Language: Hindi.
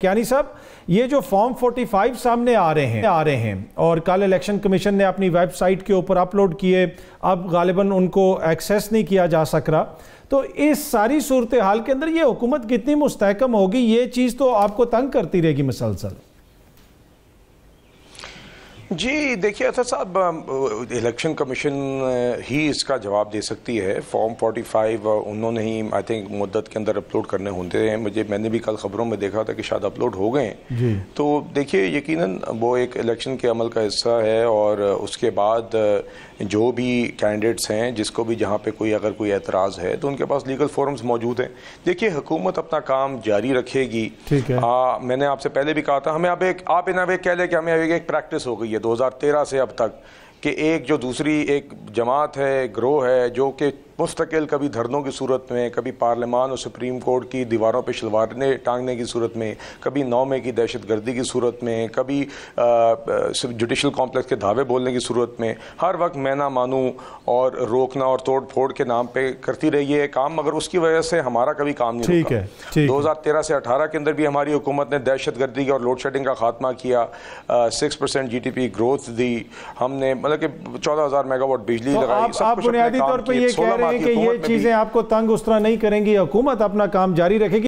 क्यानी साहब ये जो फॉर्म 45 सामने आ रहे हैं आ रहे हैं और कल इलेक्शन कमीशन ने अपनी वेबसाइट के ऊपर अपलोड किए अब गालिबा उनको एक्सेस नहीं किया जा सक रहा तो इस सारी सूरत हाल के अंदर ये हुकूमत कितनी मुस्तकम होगी ये चीज़ तो आपको तंग करती रहेगी मसलसल जी देखिए असद साहब इलेक्शन कमीशन ही इसका जवाब दे सकती है फॉर्म 45 उन्होंने ही आई थिंक मुद्दत के अंदर अपलोड करने होते हैं मुझे मैंने भी कल खबरों में देखा था कि शायद अपलोड हो गए तो देखिए यकीनन वो एक इलेक्शन के अमल का हिस्सा है और उसके बाद जो भी कैंडिडेट्स हैं जिसको भी जहाँ पे कोई अगर कोई एतराज़ है तो उनके पास लीगल फोरम्स मौजूद हैं देखिए हुकूमत अपना काम जारी रखेगी ठीक है आ, मैंने आपसे पहले भी कहा था हमें आप एक आप इन्हें एक कह लें कि हमें एक प्रैक्टिस हो गई है है 2013 से अब तक कि एक जो दूसरी एक जमात है ग्रोह है जो कि मुस्तकिल कभी धरनों की सूरत में कभी पार्लियामान और सुप्रीम कोर्ट की दीवारों पर शलवारने टांगने की सूरत में कभी मई की दहशत गर्दी की सूरत में कभी जुडिशल कॉम्प्लेक्स के धावे बोलने की सूरत में हर वक्त मैं ना मानूँ और रोकना और तोड़ फोड़ के नाम पर करती रही है काम मगर उसकी वजह से हमारा कभी काम नहीं ठीक है दो हज़ार तेरह से अठारह के अंदर भी हमारी हुकूमत ने दहशत गर्दी और लोड शेडिंग का खात्मा किया six percent G D P growth दी हमने मतलब कि चौदह हज़ार मेगावाट बिजली तो लगाई बुनियादी तौर पर रहे हैं कि ये चीजें आपको तंग उस तरह नहीं करेंगी हुकूमत अपना काम जारी रखेगी